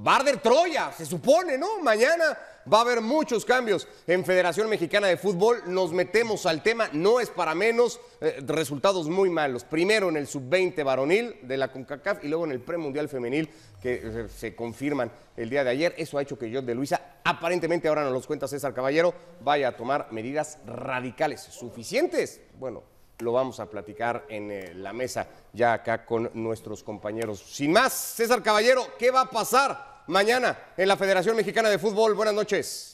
Barder Troya, se supone, ¿no? Mañana va a haber muchos cambios en Federación Mexicana de Fútbol. Nos metemos al tema, no es para menos, eh, resultados muy malos. Primero en el sub-20 varonil de la CONCACAF y luego en el premundial femenil que eh, se confirman el día de ayer. Eso ha hecho que John de Luisa, aparentemente ahora nos los cuenta César Caballero, vaya a tomar medidas radicales, suficientes. Bueno, lo vamos a platicar en eh, la mesa ya acá con nuestros compañeros. Sin más, César Caballero, ¿qué va a pasar mañana en la Federación Mexicana de Fútbol? Buenas noches.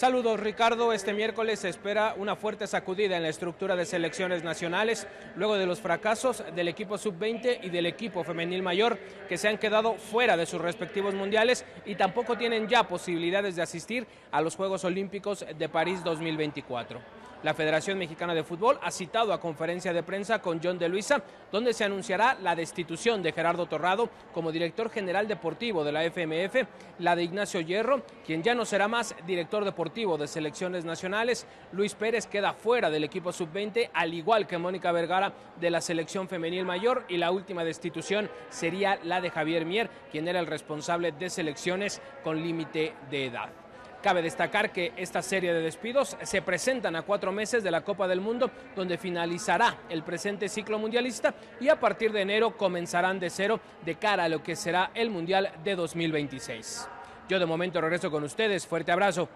Saludos Ricardo, este miércoles se espera una fuerte sacudida en la estructura de selecciones nacionales luego de los fracasos del equipo sub-20 y del equipo femenil mayor que se han quedado fuera de sus respectivos mundiales y tampoco tienen ya posibilidades de asistir a los Juegos Olímpicos de París 2024. La Federación Mexicana de Fútbol ha citado a conferencia de prensa con John de Luisa, donde se anunciará la destitución de Gerardo Torrado como director general deportivo de la FMF, la de Ignacio Hierro, quien ya no será más director deportivo de selecciones nacionales. Luis Pérez queda fuera del equipo sub-20, al igual que Mónica Vergara de la selección femenil mayor, y la última destitución sería la de Javier Mier, quien era el responsable de selecciones con límite de edad. Cabe destacar que esta serie de despidos se presentan a cuatro meses de la Copa del Mundo, donde finalizará el presente ciclo mundialista y a partir de enero comenzarán de cero de cara a lo que será el Mundial de 2026. Yo de momento regreso con ustedes. Fuerte abrazo.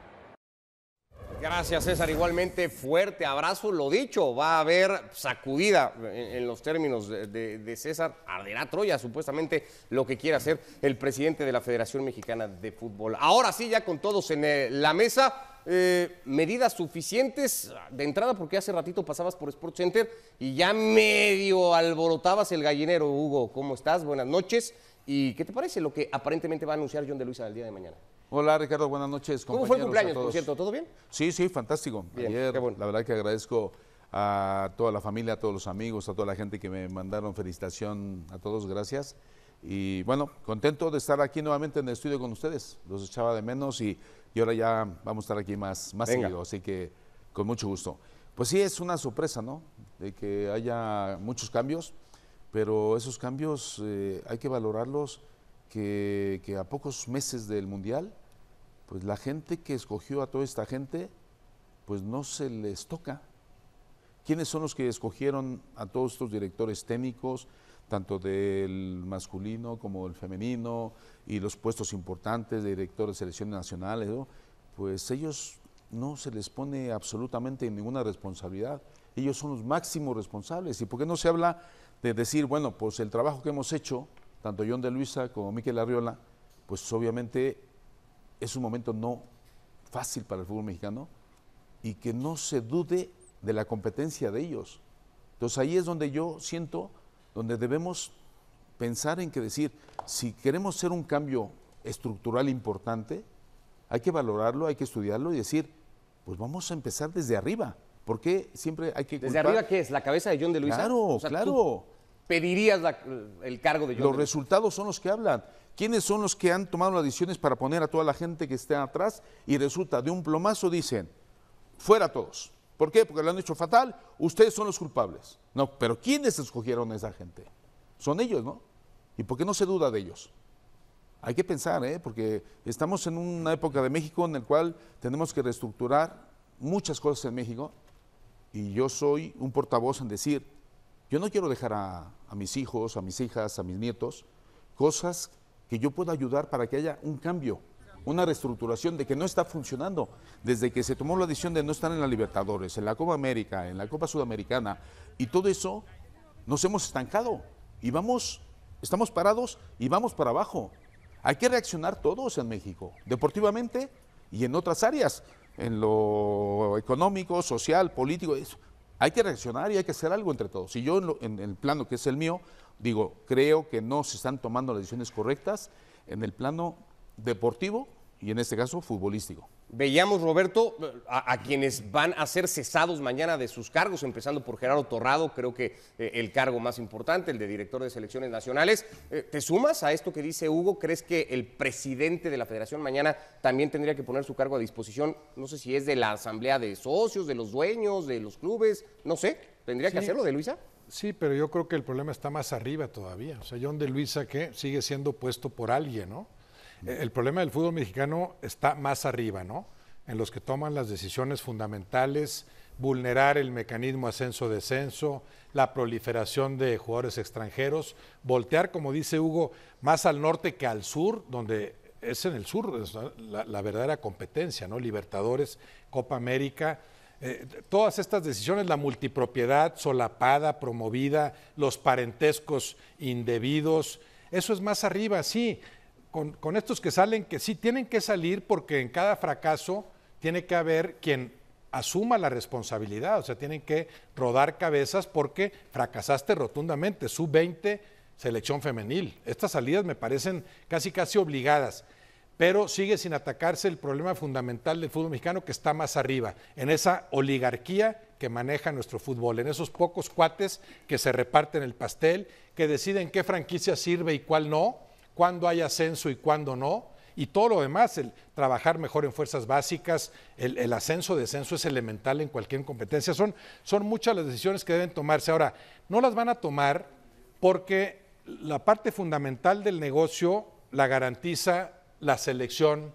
Gracias, César. Igualmente, fuerte abrazo. Lo dicho, va a haber sacudida en, los términos de, César. Arderá Troya, supuestamente, lo que quiere hacer el presidente de la Federación Mexicana de Fútbol. Ahora sí, ya con todos en eh, la mesa, eh, medidas suficientes de entrada, porque hace ratito pasabas por Sport Center y ya medio alborotabas el gallinero. Hugo, ¿cómo estás? Buenas noches. ¿Y qué te parece lo que aparentemente va a anunciar John de Luisa el día de mañana? Hola Ricardo, buenas noches. ¿Cómo fue el cumpleaños, por cierto? ¿Todo bien? Sí, sí, fantástico. Ayer, la verdad que agradezco a toda la familia, a todos los amigos, a toda la gente que me mandaron felicitación, a todos, gracias. Y bueno, contento de estar aquí nuevamente en el estudio con ustedes. Los echaba de menos y, ahora ya vamos a estar aquí más, más seguido, así que con mucho gusto. Pues sí, es una sorpresa, ¿no? De que haya muchos cambios, pero esos cambios eh, hay que valorarlos que, a pocos meses del Mundial, pues la gente que escogió a toda esta gente, pues no se les toca. ¿Quiénes son los que escogieron a todos estos directores técnicos, tanto del masculino como del femenino, y los puestos importantes de directores de selecciones nacionales? Pues ellos no se les pone absolutamente ninguna responsabilidad. Ellos son los máximos responsables. ¿Y por qué no se habla de decir, bueno, pues el trabajo que hemos hecho, tanto John de Luisa como Miquel Arriola, pues obviamente es un momento no fácil para el fútbol mexicano y que no se dude de la competencia de ellos. Entonces ahí es donde yo siento, donde debemos pensar en que decir, si queremos hacer un cambio estructural importante, hay que valorarlo, hay que estudiarlo y decir, pues vamos a empezar desde arriba. porque siempre hay que... ¿Desde arriba qué es? ¿La cabeza de John de Luisa? Claro, claro pedirías el cargo de Los resultados son los que hablan. ¿Quiénes son los que han tomado las decisiones para poner a toda la gente que está atrás? Y resulta, de un plomazo dicen, fuera todos. ¿Por qué? Porque lo han hecho fatal, ustedes son los culpables. No, pero ¿quiénes escogieron a esa gente? Son ellos, ¿no? ¿Y por qué no se duda de ellos? Hay que pensar, ¿eh? porque estamos en una época de México en la cual tenemos que reestructurar muchas cosas en México y yo soy un portavoz en decir, yo no quiero dejar a, mis hijos, a mis hijas, a mis nietos, cosas que yo pueda ayudar para que haya un cambio, una reestructuración de que no está funcionando. Desde que se tomó la decisión de no estar en la Libertadores, en la Copa América, en la Copa Sudamericana y todo eso, nos hemos estancado y vamos, estamos parados y vamos para abajo. Hay que reaccionar todos en México, deportivamente y en otras áreas, en lo económico, social, político, eso hay que reaccionar y hay que hacer algo entre todos. Si yo en, en, el plano que es el mío, digo, creo que no se están tomando las decisiones correctas en el plano deportivo y en este caso futbolístico. Veíamos, Roberto, a, quienes van a ser cesados mañana de sus cargos, empezando por Gerardo Torrado, creo que eh, el cargo más importante, el de director de selecciones nacionales. Eh, ¿Te sumas a esto que dice Hugo? ¿Crees que el presidente de la federación mañana también tendría que poner su cargo a disposición? No sé si es de la asamblea de socios, de los dueños, de los clubes, no sé. ¿Tendría que hacerlo de Luisa? Sí, pero yo creo que el problema está más arriba todavía. O sea, John de Luisa que sigue siendo puesto por alguien, ¿no? Eh, el problema del fútbol mexicano está más arriba, ¿no? En los que toman las decisiones fundamentales, vulnerar el mecanismo ascenso-descenso, la proliferación de jugadores extranjeros, voltear, como dice Hugo, más al norte que al sur, donde es en el sur la, verdadera competencia, ¿no? Libertadores, Copa América. Eh, todas estas decisiones, la multipropiedad solapada, promovida, los parentescos indebidos, eso es más arriba, sí con, estos que salen, que sí tienen que salir porque en cada fracaso tiene que haber quien asuma la responsabilidad, o sea, tienen que rodar cabezas porque fracasaste rotundamente, sub 20 selección femenil. Estas salidas me parecen casi casi obligadas, pero sigue sin atacarse el problema fundamental del fútbol mexicano que está más arriba, en esa oligarquía que maneja nuestro fútbol, en esos pocos cuates que se reparten el pastel, que deciden qué franquicia sirve y cuál no, cuándo hay ascenso y cuándo no, y todo lo demás, el trabajar mejor en fuerzas básicas, el, el ascenso, descenso es elemental en cualquier competencia. Son, son muchas las decisiones que deben tomarse. Ahora, no las van a tomar porque la parte fundamental del negocio la garantiza la selección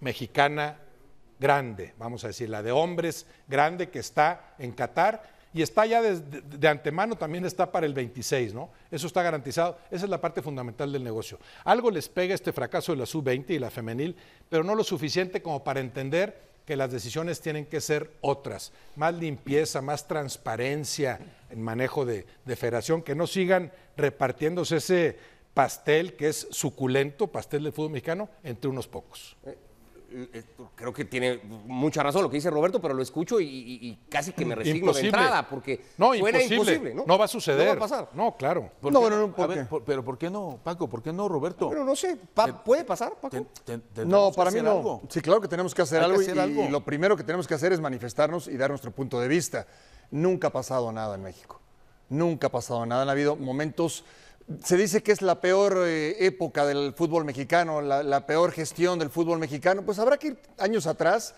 mexicana grande, vamos a decir, la de hombres grande que está en Qatar y está ya de, antemano, también está para el 26, ¿no? Eso está garantizado. Esa es la parte fundamental del negocio. Algo les pega este fracaso de la sub-20 y la femenil, pero no lo suficiente como para entender que las decisiones tienen que ser otras. Más limpieza, más transparencia en manejo de, federación, que no sigan repartiéndose ese pastel que es suculento, pastel del fútbol mexicano, entre unos pocos. Eh, eh, eh, creo que tiene mucha razón lo que dice Roberto, pero lo escucho y, casi que me resigno de entrada, porque no, imposible. ¿no? va a suceder. No va a pasar. No, claro. no, qué, no, pero ¿por qué no, Paco? ¿Por qué no, Roberto? Pero no sé. ¿Puede pasar, Paco? no, para mí no. Sí, claro que tenemos que hacer, algo, y, algo y lo primero que tenemos que hacer es manifestarnos y dar nuestro punto de vista. Nunca ha pasado nada en México. Nunca ha pasado nada. Han habido momentos se dice que es la peor eh, época del fútbol mexicano, la, peor gestión del fútbol mexicano. Pues habrá que ir años atrás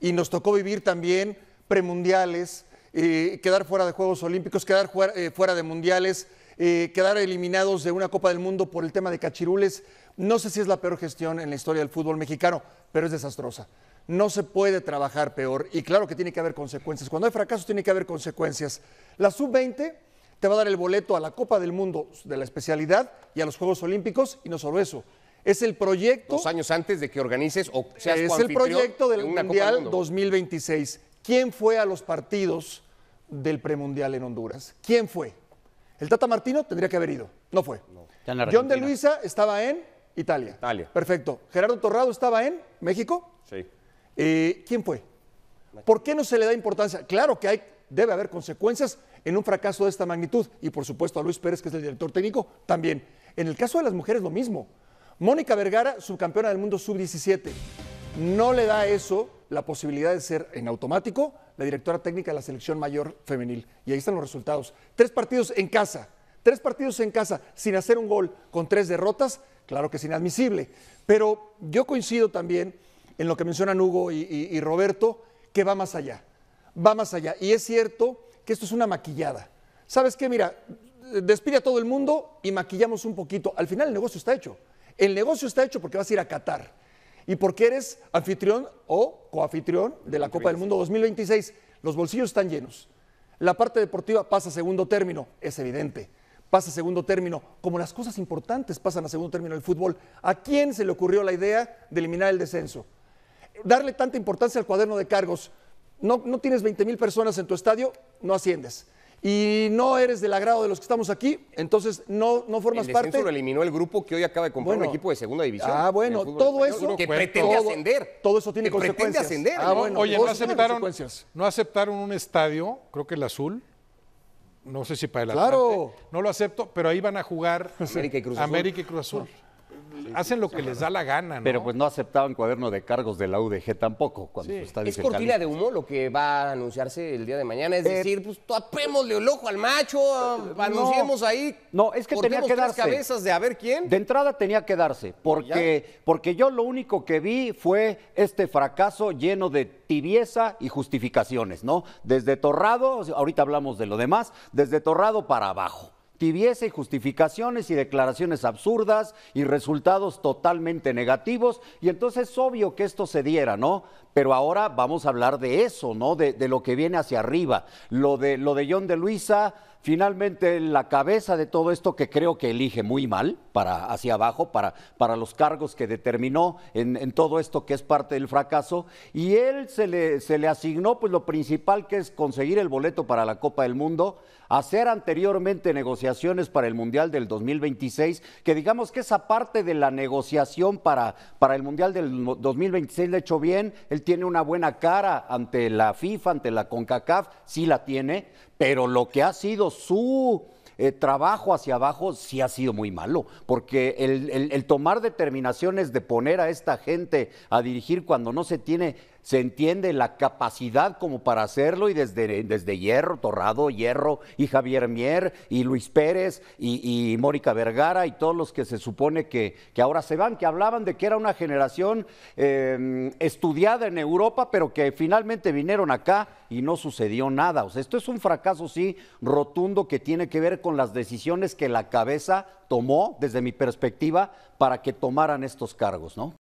y nos tocó vivir también premundiales, eh, quedar fuera de Juegos Olímpicos, quedar fuera, eh, de mundiales, quedar eliminados de una Copa del Mundo por el tema de cachirules. No sé si es la peor gestión en la historia del fútbol mexicano, pero es desastrosa. No se puede trabajar peor y claro que tiene que haber consecuencias. Cuando hay fracasos tiene que haber consecuencias. La sub-20 te va a dar el boleto a la Copa del Mundo de la especialidad y a los Juegos Olímpicos y no solo eso. Es el proyecto. Dos años antes de que organices o seas Es el proyecto del Mundial 2026. ¿Quién fue a los partidos del premundial en Honduras? ¿Quién fue? El Tata Martino tendría que haber ido. No fue. John de Luisa estaba en Italia. Italia. Perfecto. Gerardo Torrado estaba en México. Sí. Eh, ¿Quién fue? ¿Por qué no se le da importancia? Claro que hay, debe haber consecuencias en un fracaso de esta magnitud. Y por supuesto a Luis Pérez, que es el director técnico, también. En el caso de las mujeres, lo mismo. Mónica Vergara, subcampeona del mundo sub-17. No le da eso la posibilidad de ser en automático la directora técnica de la selección mayor femenil. Y ahí están los resultados. Tres partidos en casa, tres partidos en casa sin hacer un gol, con tres derrotas, claro que es inadmisible. Pero yo coincido también en lo que mencionan Hugo y, y Roberto, que va más allá. Va más allá. Y es cierto que esto es una maquillada. ¿Sabes qué? Mira, despide a todo el mundo y maquillamos un poquito. Al final el negocio está hecho. El negocio está hecho porque vas a ir a Qatar y porque eres anfitrión o coanfitrión de la Copa del Mundo 2026. Los bolsillos están llenos. La parte deportiva pasa a segundo término, es evidente. Pasa a segundo término, como las cosas importantes pasan a segundo término el fútbol. ¿A quién se le ocurrió la idea de eliminar el descenso? Darle tanta importancia al cuaderno de cargos no, tienes 20 mil personas en tu estadio, no asciendes y no eres del agrado de los que estamos aquí, entonces no, no formas el parte. lo eliminó el grupo que hoy acaba de comprar un equipo de segunda división. Ah, bueno, todo eso. Que pretende todo, ascender. Todo eso tiene consecuencias. Ah, ¿no? no aceptaron, un estadio, creo que el azul. No sé si para el Claro. no lo acepto, pero ahí van a jugar América y Cruz Azul hacen lo que les da la gana. Pero pues no aceptaban cuaderno de cargos de la UDG tampoco. Cuando es cortina de humo lo que va a anunciarse el día de mañana. Es eh, decir, pues tapémosle el ojo al macho, eh, anunciemos ahí. No, es que tenía que darse. cabezas de a ver quién. De entrada tenía que darse, porque, porque yo lo único que vi fue este fracaso lleno de tibieza y justificaciones, ¿no? Desde Torrado, ahorita hablamos de lo demás, desde Torrado para abajo tuviese justificaciones y declaraciones absurdas y resultados totalmente negativos. Y entonces es obvio que esto se diera, ¿no? Pero ahora vamos a hablar de eso, ¿no? De, lo que viene hacia arriba. Lo de, lo de John de Luisa finalmente la cabeza de todo esto que creo que elige muy mal para hacia abajo, para, para los cargos que determinó en, en, todo esto que es parte del fracaso. Y él se le, se le asignó pues lo principal que es conseguir el boleto para la Copa del Mundo, hacer anteriormente negociaciones para el Mundial del 2026, que digamos que esa parte de la negociación para, para el Mundial del 2026 le ha hecho bien, él tiene una buena cara ante la FIFA, ante la CONCACAF, sí la tiene, pero lo que ha sido su eh, trabajo hacia abajo sí ha sido muy malo, porque el, tomar determinaciones de poner a esta gente a dirigir cuando no se tiene se entiende la capacidad como para hacerlo y desde, desde Hierro, Torrado, Hierro y Javier Mier y Luis Pérez y, Mónica Vergara y todos los que se supone que, que, ahora se van, que hablaban de que era una generación em, estudiada en Europa, pero que finalmente vinieron acá y no sucedió nada. O sea, esto es un fracaso, sí, rotundo que tiene que ver con las decisiones que la cabeza tomó, desde mi perspectiva, para que tomaran estos cargos, ¿no?